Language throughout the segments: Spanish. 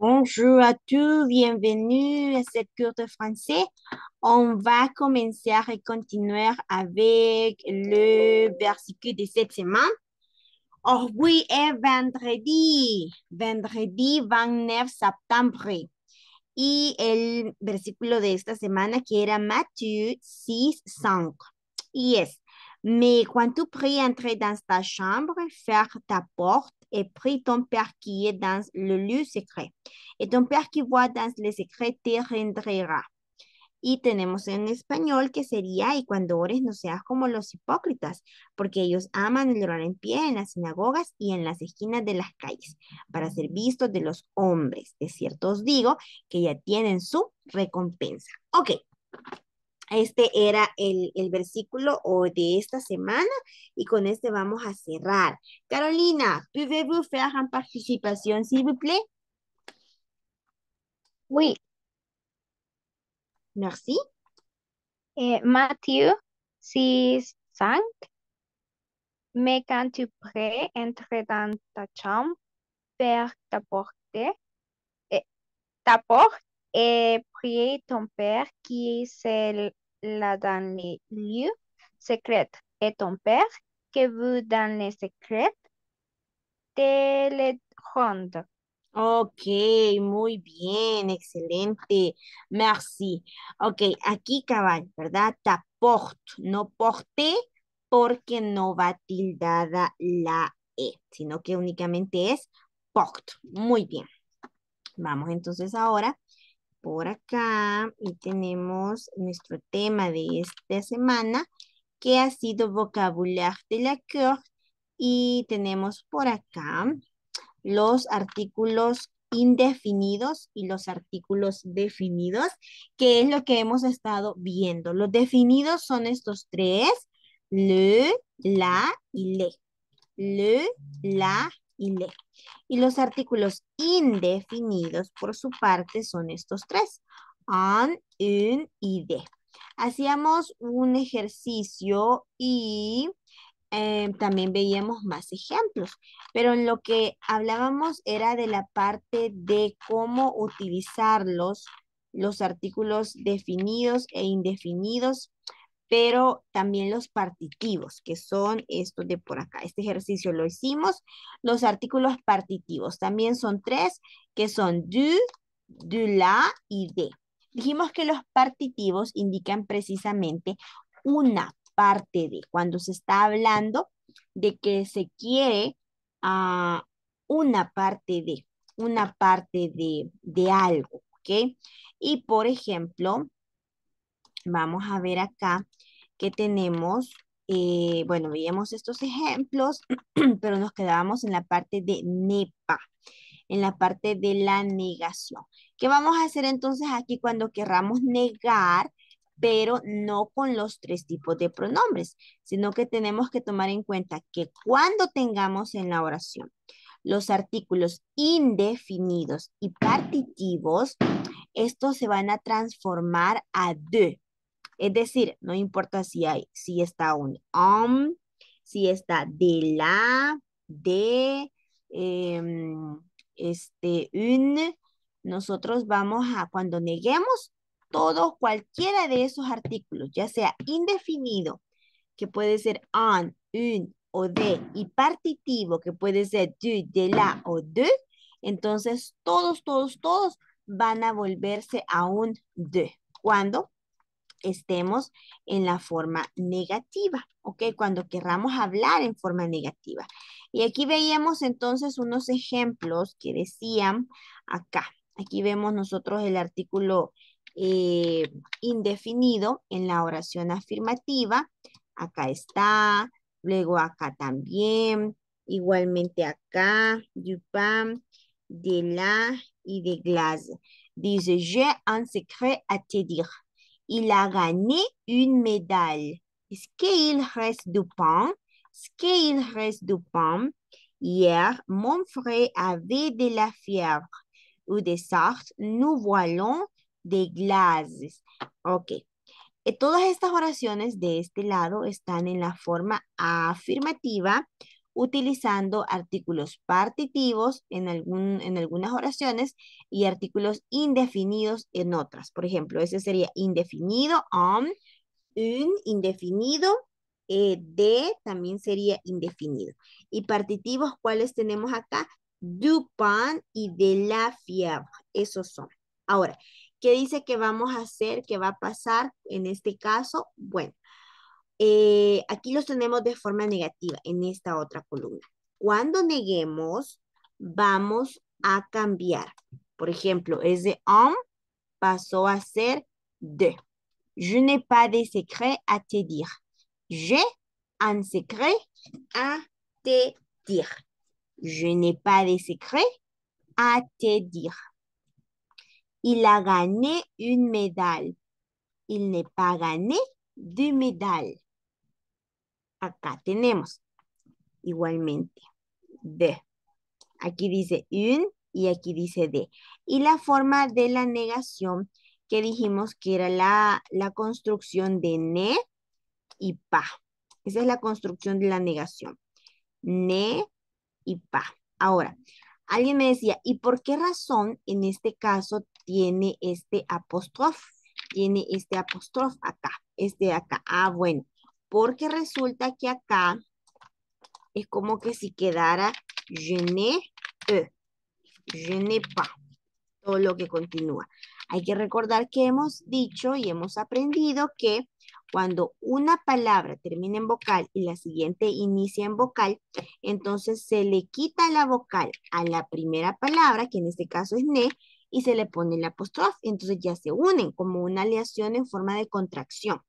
Bonjour à tous, bienvenue à cette cour de français. On va commencer et continuer avec le versicule de cette semaine. Aujourd'hui est vendredi, vendredi 29 septembre. Et le versículo de esta semana qui era Matthieu 6, 5. Yes. mais quand tu pries entrer dans ta chambre, faire ta porte, Y tenemos en español que sería, y cuando ores no seas como los hipócritas, porque ellos aman el orar en pie en las sinagogas y en las esquinas de las calles, para ser vistos de los hombres. De cierto os digo que ya tienen su recompensa. Ok, este era el, el, versículo o de esta semana y con este vamos a cerrar. Carolina, ¿puedes hacer una participación, participation, s'il vous plaît? Oui. Merci. Eh, si, si 5. me quand tu prêts, entre dans ta chambre, père ta porte, eh, et prier ton Père qui est la danne lieu secret. Eton père, que vous danle secret telet Ok, muy bien, excelente. Merci. Ok, aquí cabal, ¿verdad? Taport, no porte, porque no va tildada la E, sino que únicamente es porte. Muy bien. Vamos entonces ahora por acá y tenemos nuestro tema de esta semana que ha sido vocabulario de la que y tenemos por acá los artículos indefinidos y los artículos definidos, que es lo que hemos estado viendo. Los definidos son estos tres, le, la y le. Le, la y Y los artículos indefinidos, por su parte, son estos tres. An, un y de. Hacíamos un ejercicio y em, también veíamos más ejemplos, pero en lo que hablábamos era de la parte de cómo utilizarlos, los artículos definidos e indefinidos pero también los partitivos, que son estos de por acá. Este ejercicio lo hicimos. Los artículos partitivos también son tres, que son du, du, la y de. Dijimos que los partitivos indican precisamente una parte de, cuando se está hablando de que se quiere a ah, una parte de, una parte de, de algo, ¿ok? Y por ejemplo, Vamos a ver acá que tenemos, eh, bueno, veíamos estos ejemplos, pero nos quedábamos en la parte de NEPA, en la parte de la negación. ¿Qué vamos a hacer entonces aquí cuando querramos negar? pero no con los tres tipos de pronombres, sino que tenemos que tomar en cuenta que cuando tengamos en la oración los artículos indefinidos y partitivos, estos se van a transformar a de. Es decir, no importa si hay, si está un om, um, si está de la, de, em, este, un, nosotros vamos a, cuando neguemos todo, cualquiera de esos artículos, ya sea indefinido, que puede ser on, un o de, y partitivo, que puede ser de la o de, entonces todos, todos, todos van a volverse a un de. ¿Cuándo? estemos en la forma negativa, ¿ok? Cuando querramos hablar en forma negativa. Y aquí veíamos entonces unos ejemplos que decían acá. Aquí vemos nosotros el artículo eh, indefinido en la oración afirmativa. Acá está, luego acá también, igualmente acá, Dupin, de la y de glace. Dice, j'ai un secret à te dire. Il a gagné une médaille. Est-ce qu'il reste du pain? Est-ce qu'il reste du pain? Hier, mon frère avait de la fièvre ou de sortes, nous voilons des glaces. Ok. Eh, todas estas oraciones de este lado están en la forma afirmativa utilizando artículos partitivos en, algún, en algunas oraciones y artículos indefinidos en otras. Por ejemplo, ese sería indefinido, on, um, un, indefinido, eh, de también sería indefinido. Y partitivos, ¿cuáles tenemos acá? Du pan y de la fiebre. Esos son. Ahora, ¿qué dice que vamos a hacer? ¿Qué va a pasar en este caso? Bueno, eh, aquí los tenemos de forma negativa en esta otra columna. Cuando neguemos, vamos a cambiar. Por ejemplo, ese de on pasó a ser de. Je n'ai pas de secret à te dire. J'ai un secret à te dire. Je n'ai pas de secret à te dire. Il a gagné une médaille. Il n'a pas gagné de médaille. Acá tenemos igualmente de. Aquí dice un y aquí dice de. Y la forma de la negación que dijimos que era la, construcción de ne y pa. Esa es la construcción de la negación. Ne y pa. Ahora, alguien me decía, ¿y por qué razón en este caso tiene este apóstrofe? Tiene este apóstrofe acá, este acá. Ah, bueno, porque resulta que acá es como que si quedara je ne, je ne pas, todo lo que continúa. Hay que recordar que hemos dicho y hemos aprendido que cuando una palabra termina en vocal y la siguiente inicia en vocal, entonces se le quita la vocal a la primera palabra, que en este caso es ne, y se le pone el apostrofe. Entonces ya se unen como una aleación en forma de contracción.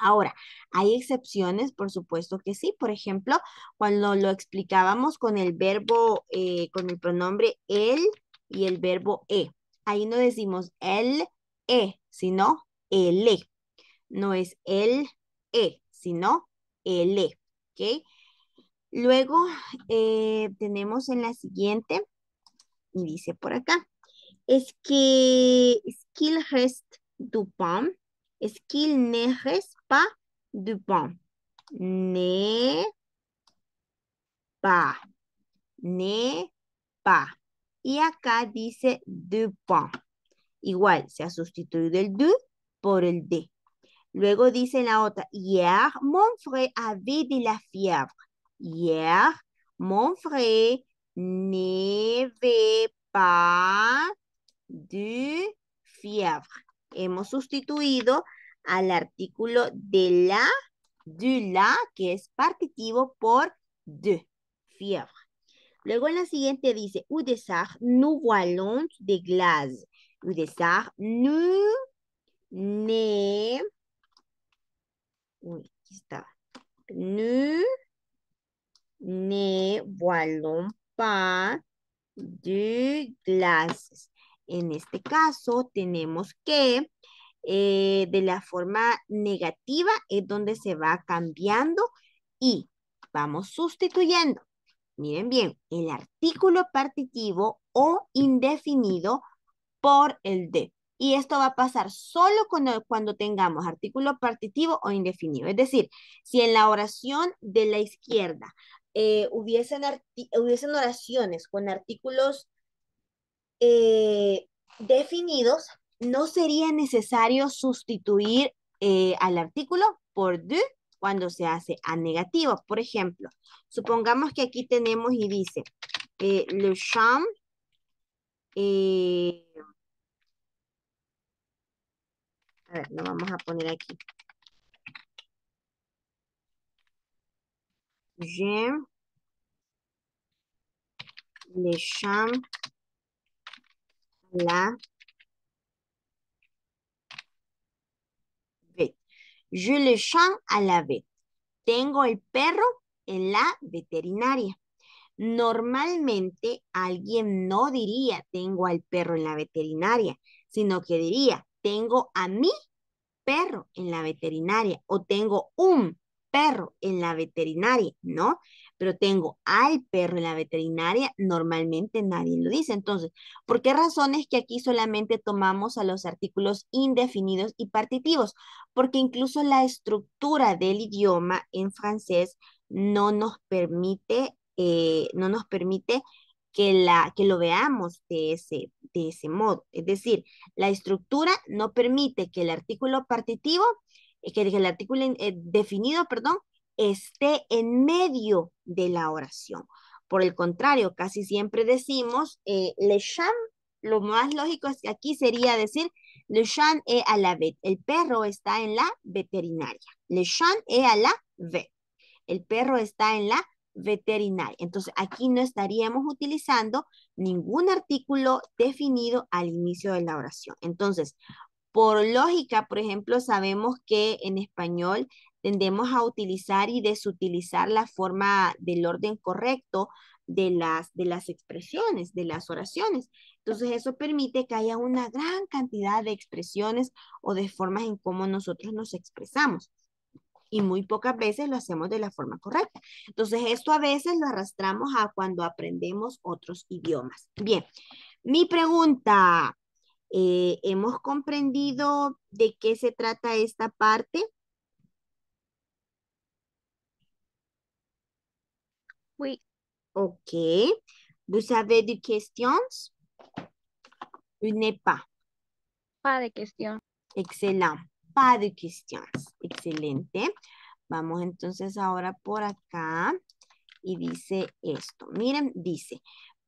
Ahora, hay excepciones, por supuesto que sí. Por ejemplo, cuando lo explicábamos con el verbo, eh, con el pronombre él y el verbo e. Ahí no decimos el e, sino el e. No es el e, sino el e. Luego eh, tenemos en la siguiente, y dice por acá, es que rest Dupont Est-ce qu'il ne reste pas du pain Ne pas. Ne pas. Y acá dice de pain. Igual, se ha sustituido el du por el de. Luego dice la otra, hier, mon frère avait de la fièvre. Hier, mon frère n'avait pas de fièvre. hemos sustituido al artículo de la, de la, que es partitivo, por de, fiebre. Luego en la siguiente dice, Udesar, nous voilons de glace. Udesar, nous ne... Uy, aquí está. Nous ne voilons pas de glace. En este caso tenemos que eh, de la forma negativa es donde se va cambiando y vamos sustituyendo. Miren bien, el artículo partitivo o indefinido por el de. Y esto va a pasar solo cuando, tengamos artículo partitivo o indefinido. Es decir, si en la oración de la izquierda eh, hubiesen, hubiesen oraciones con artículos eh, definidos, no sería necesario sustituir eh, al artículo por de cuando se hace a negativo. Por ejemplo, supongamos que aquí tenemos y dice, eh, le cham a ver, lo vamos a poner aquí. le cham la vet. Je le chante à la vet. Tengo el perro en la veterinaria. Normalmente alguien no diría tengo al perro en la veterinaria, sino que diría tengo a mi perro en la veterinaria o tengo un perro en la veterinaria, ¿no? pero tengo al perro en la veterinaria, normalmente nadie lo dice. Entonces, ¿por qué razones que aquí solamente tomamos a los artículos indefinidos y partitivos? Porque incluso la estructura del idioma en francés no nos permite, eh, no nos permite que, la, que lo veamos de ese, de ese modo. Es decir, la estructura no permite que el artículo partitivo, eh, que el artículo eh, definido, perdón, esté en medio de la oración. Por el contrario, casi siempre decimos eh, le chan, lo más lógico es que aquí sería decir le chan e a la El perro está en la veterinaria. Le chan e a la vet. El perro está en la veterinaria. Entonces aquí no estaríamos utilizando ningún artículo definido al inicio de la oración. Entonces, por lógica, por ejemplo, sabemos que en español tendemos a utilizar y desutilizar la forma del orden correcto de las, de las expresiones, de las oraciones. Entonces eso permite que haya una gran cantidad de expresiones o de formas en cómo nosotros nos expresamos. Y muy pocas veces lo hacemos de la forma correcta. Entonces esto a veces lo arrastramos a cuando aprendemos otros idiomas. Bien, mi pregunta, eh, ¿hemos comprendido de qué se trata esta parte? Ok. ¿Vos avez des questions? Une pas. Pas de questions. Excelente, Pas de questions. Excelente. Vamos entonces ahora por acá. Y dice esto. Miren, dice,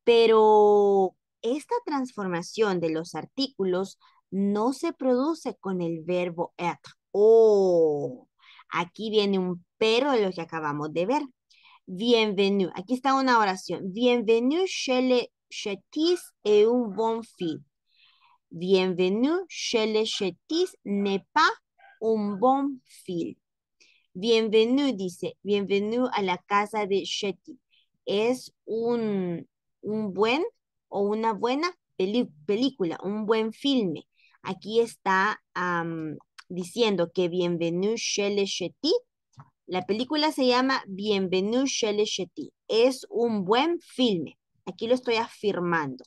pero esta transformación de los artículos no se produce con el verbo être. Oh, aquí viene un pero de lo que acabamos de ver. Bienvenue. Aquí está una oración. Bienvenido, les chétis es un bon fil. Bienvenido, les chétis n'est pas un bon fil. Bienvenue, dice, bienvenue a la casa de chétis. Es un, buen o una buena película, un buen filme. Aquí está diciendo que bienvenido les chétis la película se llama Bienvenue chez les Es un buen filme. Aquí lo estoy afirmando.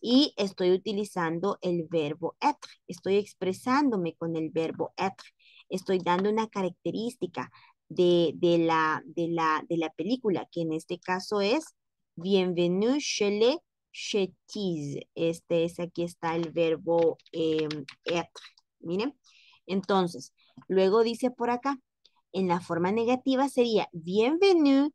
Y estoy utilizando el verbo être. Estoy expresándome con el verbo être. Estoy dando una característica de, la, de, la, película, que en este caso es Bienvenue chez les Este es, aquí está el verbo em, être. Miren. Entonces, luego dice por acá, en la forma negativa sería bienvenue,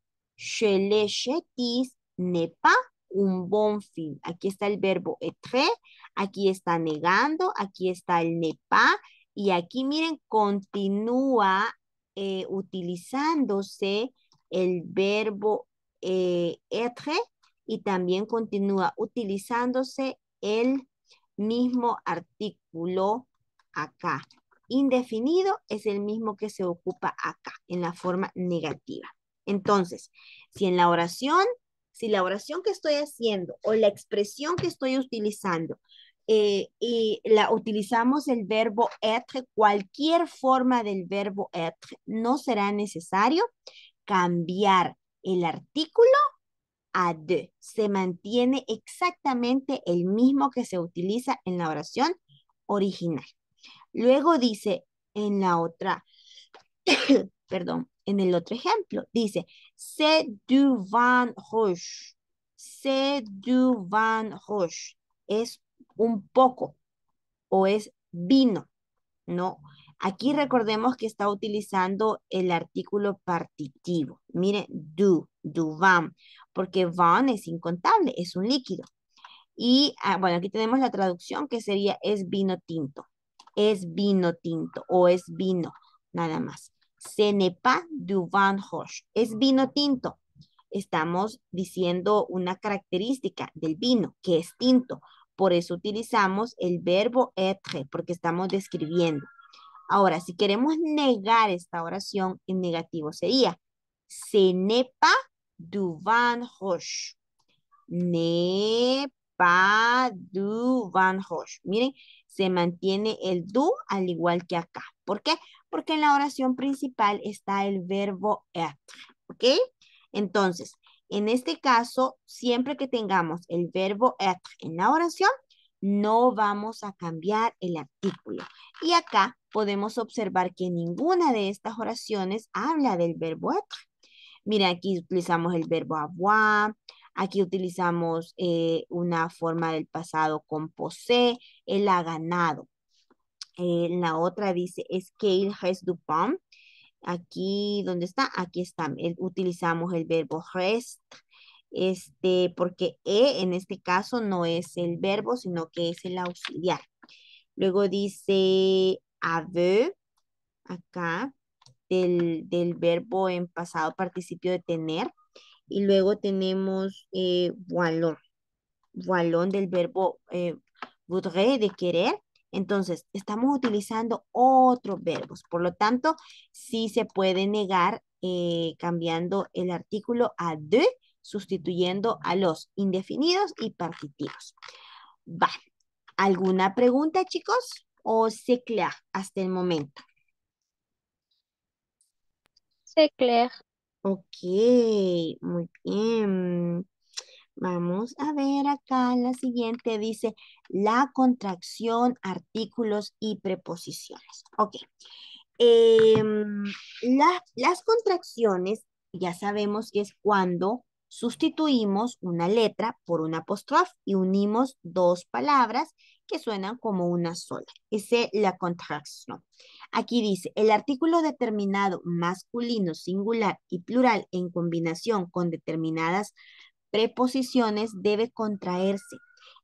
les tis, n'est pas un bon film. Aquí está el verbo être, aquí está negando, aquí está el ne pas, y aquí miren, continúa eh, utilizándose el verbo eh, être y también continúa utilizándose el mismo artículo acá indefinido es el mismo que se ocupa acá, en la forma negativa. Entonces, si en la oración, si la oración que estoy haciendo o la expresión que estoy utilizando, eh, y la utilizamos el verbo être, cualquier forma del verbo être, no será necesario cambiar el artículo a de. Se mantiene exactamente el mismo que se utiliza en la oración original. Luego dice en la otra, perdón, en el otro ejemplo, dice, c'est du van rouge. C'est du van rouge. Es un poco o es vino, ¿no? Aquí recordemos que está utilizando el artículo partitivo. Mire, du, du van, porque van es incontable, es un líquido. Y, ah, bueno, aquí tenemos la traducción que sería es vino tinto es vino tinto o es vino, nada más. Ce n'est du vin rouge. es vino tinto. Estamos diciendo una característica del vino, que es tinto. Por eso utilizamos el verbo être, porque estamos describiendo. Ahora, si queremos negar esta oración, en negativo sería ce n'est pas du vin rouge. du vin rouge. Miren, se mantiene el do al igual que acá. ¿Por qué? Porque en la oración principal está el verbo être, er, ¿ok? Entonces, en este caso, siempre que tengamos el verbo être er en la oración, no vamos a cambiar el artículo. Y acá podemos observar que ninguna de estas oraciones habla del verbo être. Er. Mira, aquí utilizamos el verbo avoir, Aquí utilizamos eh, una forma del pasado con posee, él ha ganado. Eh, la otra dice, es que él has du Aquí, ¿dónde está? Aquí está. utilizamos el verbo rest, este, porque e en este caso no es el verbo, sino que es el auxiliar. Luego dice ave, acá, del, del verbo en pasado participio de tener. Y luego tenemos eh, voilón. del verbo eh, de querer. Entonces, estamos utilizando otros verbos. Por lo tanto, sí se puede negar eh, cambiando el artículo a de, sustituyendo a los indefinidos y partitivos. ¿Alguna pregunta, chicos? ¿O se clara hasta el momento? Se Ok, muy bien. Vamos a ver acá la siguiente. Dice la contracción, artículos y preposiciones. Ok. Em, las contracciones ya sabemos que es cuando sustituimos una letra por una apóstrofe y unimos dos palabras que suenan como una sola. Esa es la contracción. Aquí dice, el artículo determinado masculino, singular y plural en combinación con determinadas preposiciones debe contraerse.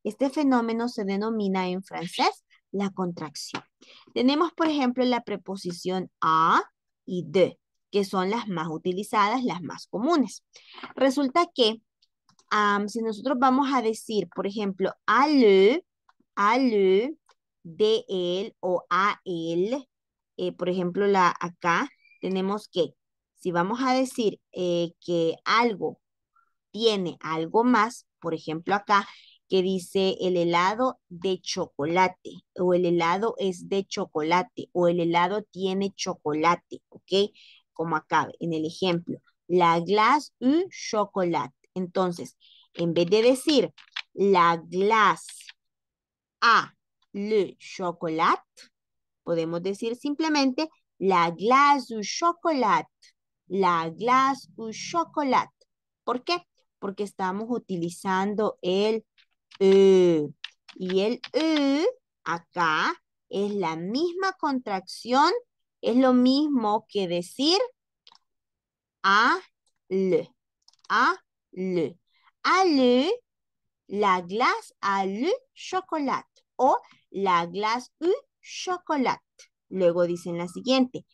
Este fenómeno se denomina en francés la contracción. Tenemos, por ejemplo, la preposición a y de, que son las más utilizadas, las más comunes. Resulta que si nosotros vamos a decir, por ejemplo, a le, a le, de él o a él, eh, por ejemplo, la acá tenemos que, si vamos a decir eh, que algo tiene algo más, por ejemplo acá, que dice el helado de chocolate o el helado es de chocolate o el helado tiene chocolate, ¿ok? Como acá en el ejemplo, la glace y chocolate. Entonces, en vez de decir la glace a le chocolate, Podemos decir simplemente la glace au chocolat. La glace au chocolat. ¿Por qué? Porque estamos utilizando el e. Y el e acá es la misma contracción, es lo mismo que decir a le. A le. A le, la glace a le chocolat. O la glace u chocolate. Luego dicen la siguiente.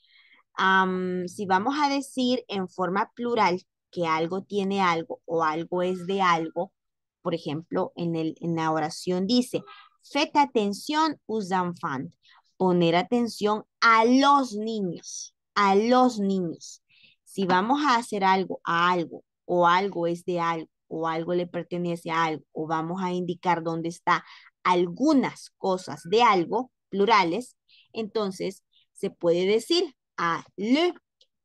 si vamos a decir en forma plural que algo tiene algo o algo es de algo, por ejemplo, en, el, en la oración dice, feta atención usan fan. poner atención a los niños, a los niños. Si vamos a hacer algo a algo o algo es de algo o algo le pertenece a algo o vamos a indicar dónde está algunas cosas de algo, plurales, entonces se puede decir a le,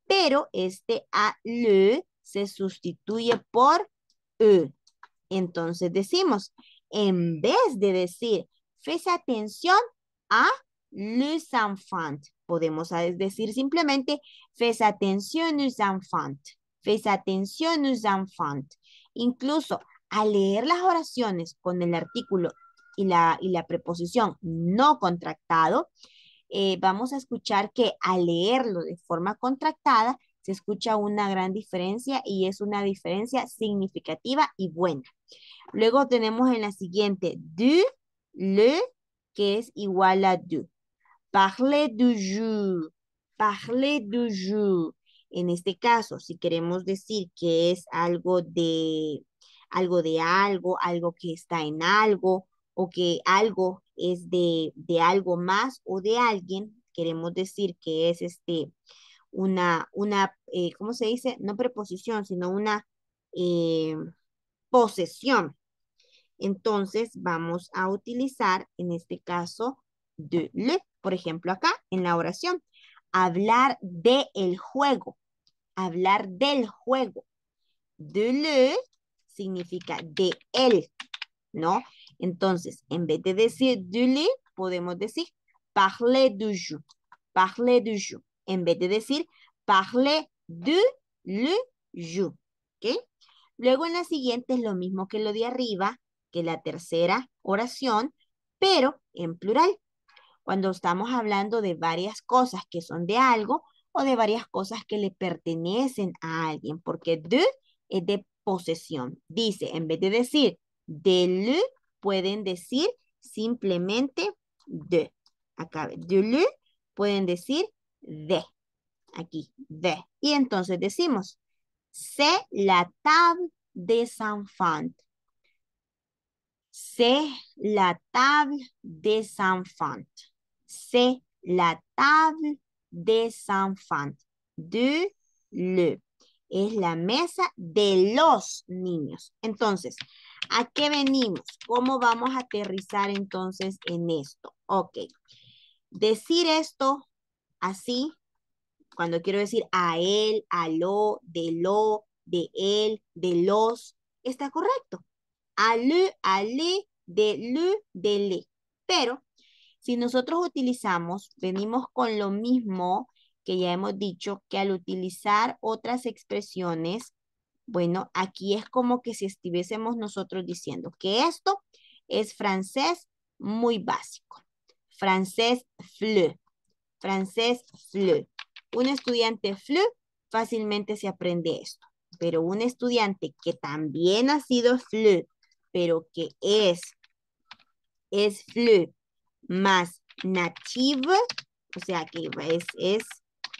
pero este a le se sustituye por e. Entonces decimos, en vez de decir, fez atención a les enfants, podemos decir simplemente, fes atención aux enfants, fes atención aux enfants. Incluso al leer las oraciones con el artículo y la, preposición no contractado, eh, vamos a escuchar que al leerlo de forma contractada se escucha una gran diferencia y es una diferencia significativa y buena. Luego tenemos en la siguiente, du, le, que es igual a du. Parle du jus, parle du jus. En este caso, si queremos decir que es algo de algo de algo, algo que está en algo, o que algo es de, algo más o de alguien, queremos decir que es este, una, una eh, ¿cómo se dice? No preposición, sino una eh, posesión. Entonces vamos a utilizar, en este caso, de le, por ejemplo, acá en la oración. Hablar de el juego. Hablar del juego. De le significa de él, ¿no? Entonces, en vez de decir du lit, podemos decir parler du jus. Parler du jus. En vez de decir parle du le ju ¿Ok? Luego en la siguiente es lo mismo que lo de arriba, que la tercera oración, pero en plural. Cuando estamos hablando de varias cosas que son de algo o de varias cosas que le pertenecen a alguien, porque de es de posesión. Dice, en vez de decir de le pueden decir simplemente de. Acá, de le, pueden decir de. Aquí, de. Y entonces decimos, c'est la table des enfants. C'est la table des enfants. C'est la table des enfants. De le. Es la mesa de los niños. Entonces, ¿A qué venimos? ¿Cómo vamos a aterrizar entonces en esto? Ok. Decir esto así, cuando quiero decir a él, a lo, de lo, de él, de los, está correcto. A le, a de le, de le. Pero si nosotros utilizamos, venimos con lo mismo que ya hemos dicho, que al utilizar otras expresiones bueno, aquí es como que si estuviésemos nosotros diciendo que esto es francés muy básico. Francés flu, Francés fleu. Un estudiante flu fácilmente se aprende esto. Pero un estudiante que también ha sido flu, pero que es, es fleu más nativo, o sea, que es,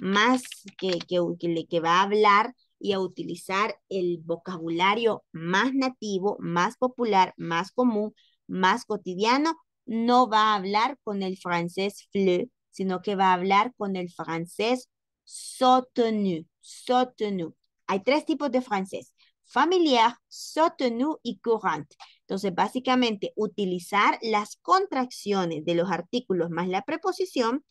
más que, que, que va a hablar y a utilizar el vocabulario más nativo, más popular, más común, más cotidiano, no va a hablar con el francés fleu, sino que va a hablar con el francés soutenu, soutenu. Hay tres tipos de francés, familiar, soutenu y courant. Entonces, básicamente, utilizar las contracciones de los artículos más la preposición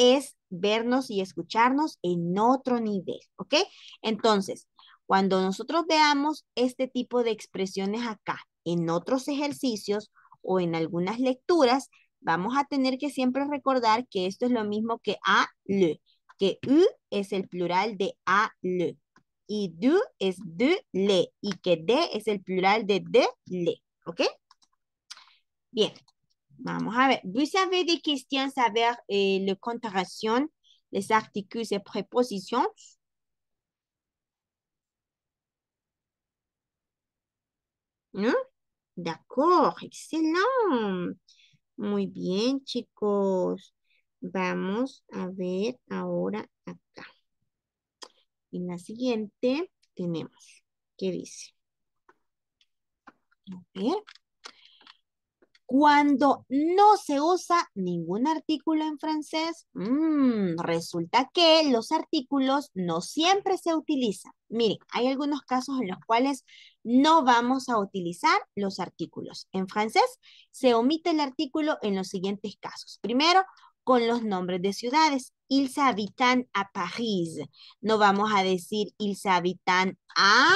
es vernos y escucharnos en otro nivel, ¿ok? Entonces, cuando nosotros veamos este tipo de expresiones acá, en otros ejercicios o en algunas lecturas, vamos a tener que siempre recordar que esto es lo mismo que a, le, que u es el plural de a, le, y du es de, le, y que de es el plural de de, le, ¿ok? Bien, vamos a ver. Vous de des questions saber la les de les articles et prépositions? ¿No? ¿Mm? De acuerdo, excelente. Muy bien, chicos. Vamos a ver ahora acá. Y la siguiente tenemos, ¿qué dice? A ver. Cuando no se usa ningún artículo en francés, mm, resulta que los artículos no siempre se utilizan. Miren, hay algunos casos en los cuales no vamos a utilizar los artículos. En francés se omite el artículo en los siguientes casos. Primero, con los nombres de ciudades. Ils habitan a París. No vamos a decir ils habitan a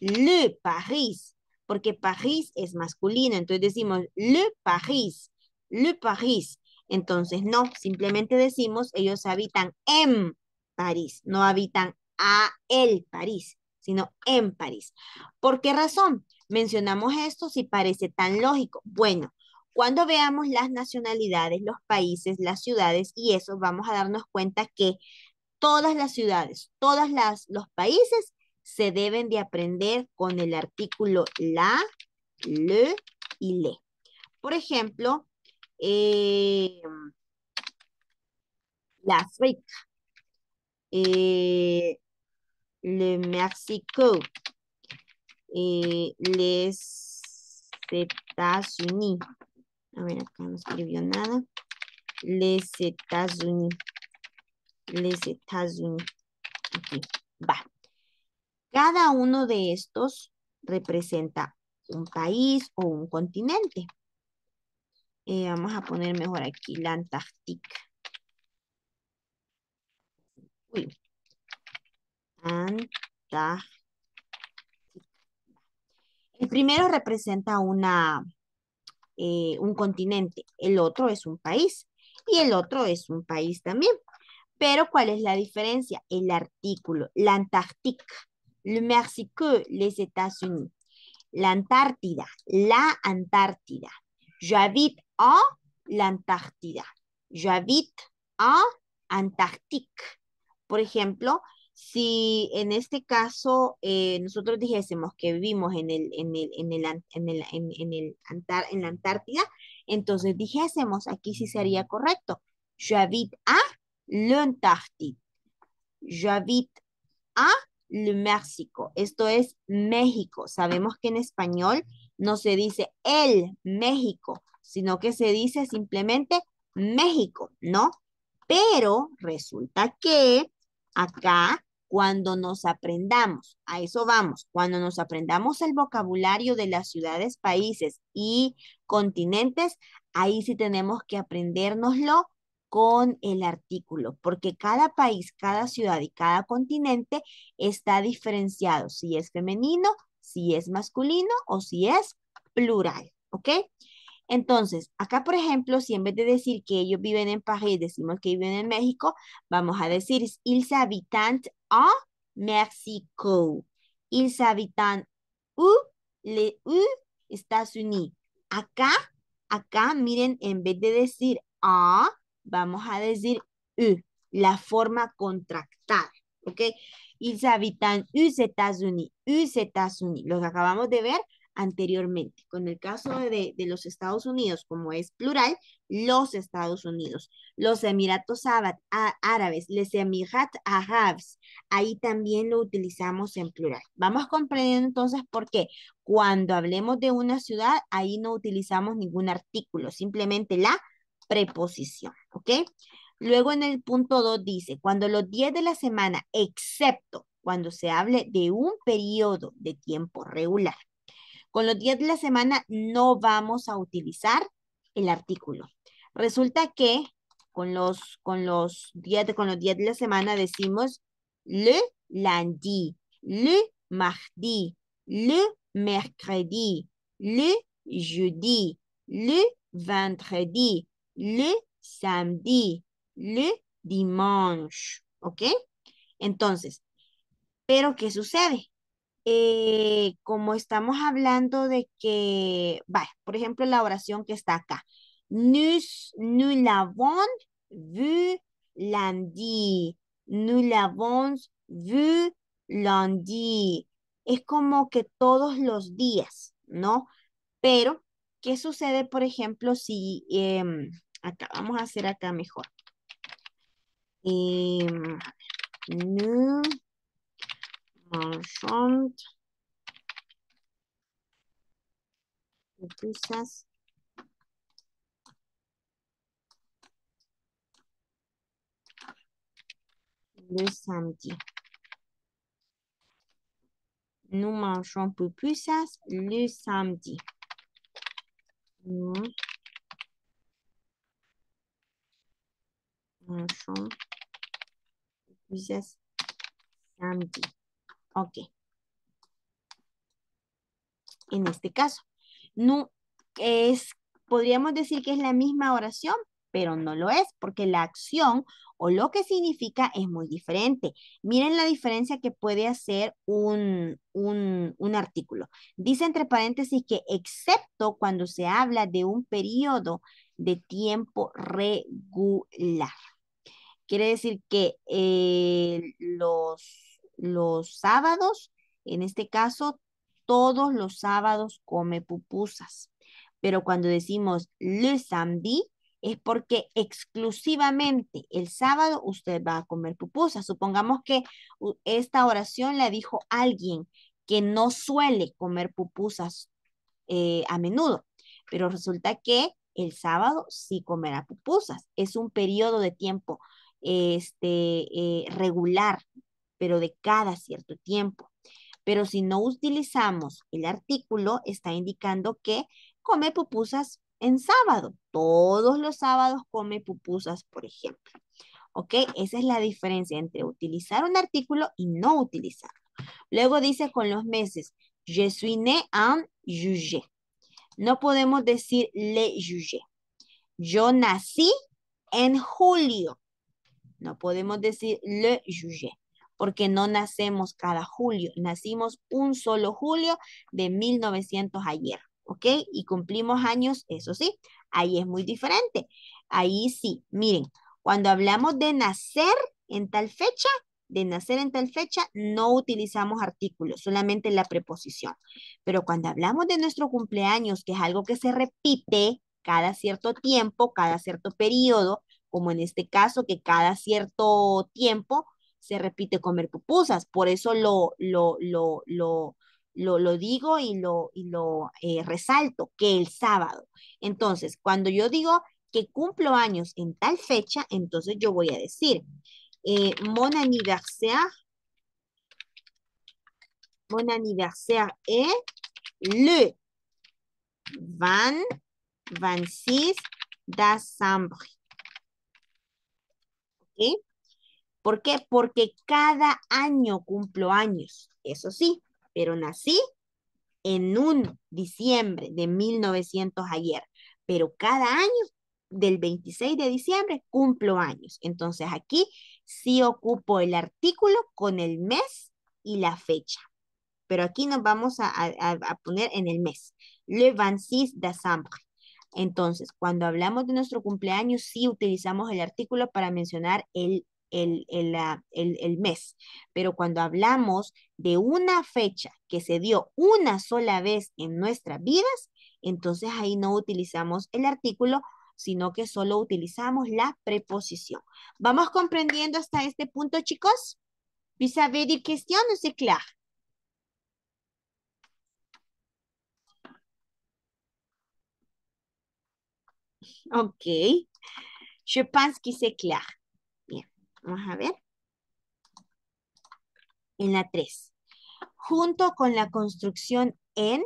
le Paris porque París es masculino, entonces decimos le París, le París. Entonces no, simplemente decimos ellos habitan en París, no habitan a el París, sino en París. ¿Por qué razón? Mencionamos esto si parece tan lógico. Bueno, cuando veamos las nacionalidades, los países, las ciudades y eso, vamos a darnos cuenta que todas las ciudades, todos los países se deben de aprender con el artículo la, le y le. Por ejemplo, eh, la África, eh, le Mexico, eh, les États-Unis. A ver, acá no escribió nada. Les Estados Unidos. Les états Unidos. Okay, va. Cada uno de estos representa un país o un continente. Eh, vamos a poner mejor aquí la Antártica. El primero representa una, eh, un continente, el otro es un país y el otro es un país también. Pero ¿cuál es la diferencia? El artículo, la Antártica le que les États-Unis. L'Antártida, la Antártida. J'habite en l'Antártida. J'habite a Antártica. Por ejemplo, si en este caso eh, nosotros dijésemos que vivimos en el en el en la Antártida, entonces dijésemos aquí sí sería correcto. J'habite à l'Antarctique. J'habite à México, esto es México. Sabemos que en español no se dice el México, sino que se dice simplemente México, ¿no? Pero resulta que acá, cuando nos aprendamos, a eso vamos, cuando nos aprendamos el vocabulario de las ciudades, países y continentes, ahí sí tenemos que aprendérnoslo con el artículo, porque cada país, cada ciudad y cada continente está diferenciado si es femenino, si es masculino o si es plural, ¿ok? Entonces, acá, por ejemplo, si en vez de decir que ellos viven en París, decimos que viven en México, vamos a decir ils habitant a México. Ils habitant u, le u, Estados Acá, acá, miren, en vez de decir a, vamos a decir U, la forma contractada, ¿ok? Ils habitan aux États-Unis, aux États-Unis, los acabamos de ver anteriormente. Con el caso de, los Estados Unidos, como es plural, los Estados Unidos, los Emiratos Árabes, les Emirat Arabs, ahí también lo utilizamos en plural. Vamos comprendiendo entonces por qué. Cuando hablemos de una ciudad, ahí no utilizamos ningún artículo, simplemente la preposición, ¿ok? Luego en el punto 2 dice, cuando los días de la semana, excepto cuando se hable de un periodo de tiempo regular, con los días de la semana no vamos a utilizar el artículo. Resulta que con los, con los, días, de, con los días de la semana decimos le lundi, le mardi, le mercredi, le jeudi, le vendredi, le samedi, le dimanche, ¿ok? Entonces, pero ¿qué sucede? Eh, como estamos hablando de que, vaya, por ejemplo, la oración que está acá. Nous, nous l'avons vu lundi. Nous l'avons vu lundi. Es como que todos los días, ¿no? Pero, ¿qué sucede, por ejemplo, si em, acá, vamos a hacer acá mejor. Eh, new merchant le samedi. Nous mangeons pupusas le samedi. dices Ok. En este caso, no es, podríamos decir que es la misma oración, pero no lo es porque la acción o lo que significa es muy diferente. Miren la diferencia que puede hacer un artículo. Dice entre paréntesis que excepto cuando se habla de un periodo de tiempo regular. Quiere decir que eh, los, los sábados, en este caso, todos los sábados come pupusas. Pero cuando decimos le samedi, es porque exclusivamente el sábado usted va a comer pupusas. Supongamos que esta oración la dijo alguien que no suele comer pupusas eh, a menudo, pero resulta que el sábado sí comerá pupusas. Es un periodo de tiempo este, eh, regular, pero de cada cierto tiempo. Pero si no utilizamos el artículo, está indicando que come pupusas en sábado. Todos los sábados come pupusas, por ejemplo. ¿Ok? Esa es la diferencia entre utilizar un artículo y no utilizarlo. Luego dice con los meses, je suis né en juillet. No podemos decir le juge. Yo nací en julio. No podemos decir le juge, porque no nacemos cada julio, nacimos un solo julio de 1900 ayer, ¿ok? Y cumplimos años, eso sí, ahí es muy diferente. Ahí sí, miren, cuando hablamos de nacer en tal fecha, de nacer en tal fecha, no utilizamos artículos, solamente la preposición. Pero cuando hablamos de nuestro cumpleaños, que es algo que se repite cada cierto tiempo, cada cierto periodo, como en este caso que cada cierto tiempo se repite comer pupusas. Por eso lo, lo, lo, digo y lo, lo eh, resalto, que el sábado. Entonces, cuando yo digo que cumplo años en tal fecha, entonces yo voy a decir, eh, mon anniversaire, mon anniversaire es le 26 décembre. ¿Por qué? Porque cada año cumplo años, eso sí, pero nací en un diciembre de 1900 ayer, pero cada año del 26 de diciembre cumplo años. Entonces aquí sí ocupo el artículo con el mes y la fecha. Pero aquí nos vamos a, poner en el mes. Le 26 de diciembre. Entonces, cuando hablamos de nuestro cumpleaños, sí utilizamos el artículo para mencionar ah, el, el, mes, pero cuando hablamos de una fecha que se dio una sola vez en nuestras vidas, entonces ahí no utilizamos el artículo sino que solo utilizamos la preposición. ¿Vamos comprendiendo hasta este punto, chicos? ¿Vous ver des ¿se ¿No OK. Je pense que c'est clair. Bien, vamos a ver. En la 3. Junto con la construcción en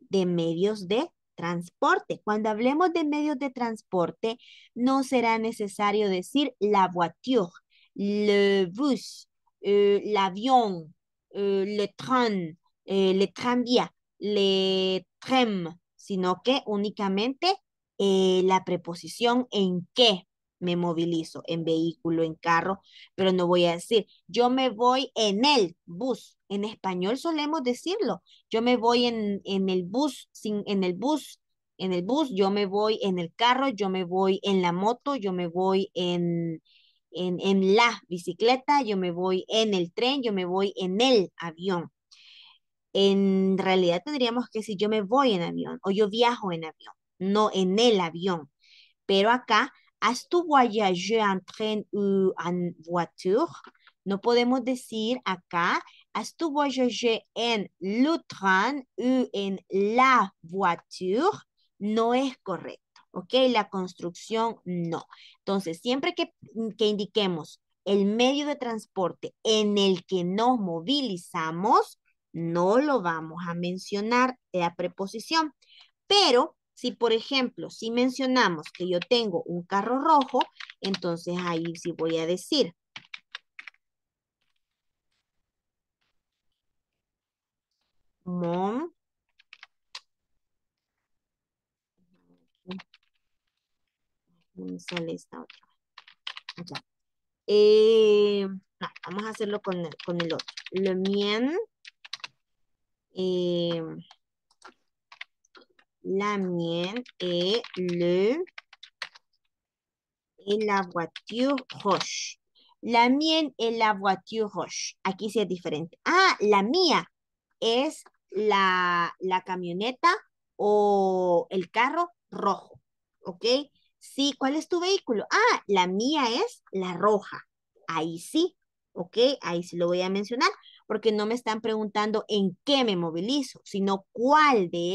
de medios de transporte. Cuando hablemos de medios de transporte, no será necesario decir la voiture, le bus, eh, l'avion, eh, le train, eh, le tranvía, le tram, sino que únicamente eh, la preposición en qué me movilizo, en vehículo, en carro, pero no voy a decir, yo me voy en el bus. En español solemos decirlo, yo me voy en, el bus, sin, en el bus, en el bus, yo me voy en el carro, yo me voy en la moto, yo me voy en, en, en la bicicleta, yo me voy en el tren, yo me voy en el avión. En realidad tendríamos que decir yo me voy en avión o yo viajo en avión no en el avión. Pero acá, has tu voyage en tren o en voiture? No podemos decir acá, has tu voyage en le train o en la voiture? No es correcto. ¿ok? La construcción no. Entonces, siempre que, que, indiquemos el medio de transporte en el que nos movilizamos, no lo vamos a mencionar la preposición, pero si, por ejemplo, si mencionamos que yo tengo un carro rojo, entonces ahí sí voy a decir. Mom. Me sale esta otra. Eh, no, vamos a hacerlo con el, con el otro. Le mien. Eh, la mienne est eh, le la voiture roche. La mienne es la voiture roche. Aquí sí es diferente. Ah, la mía es la, camioneta o el carro rojo. ¿Ok? Sí, ¿cuál es tu vehículo? Ah, la mía es la roja. Ahí sí. ¿Ok? Ahí sí lo voy a mencionar porque no me están preguntando en qué me movilizo, sino cuál de esos.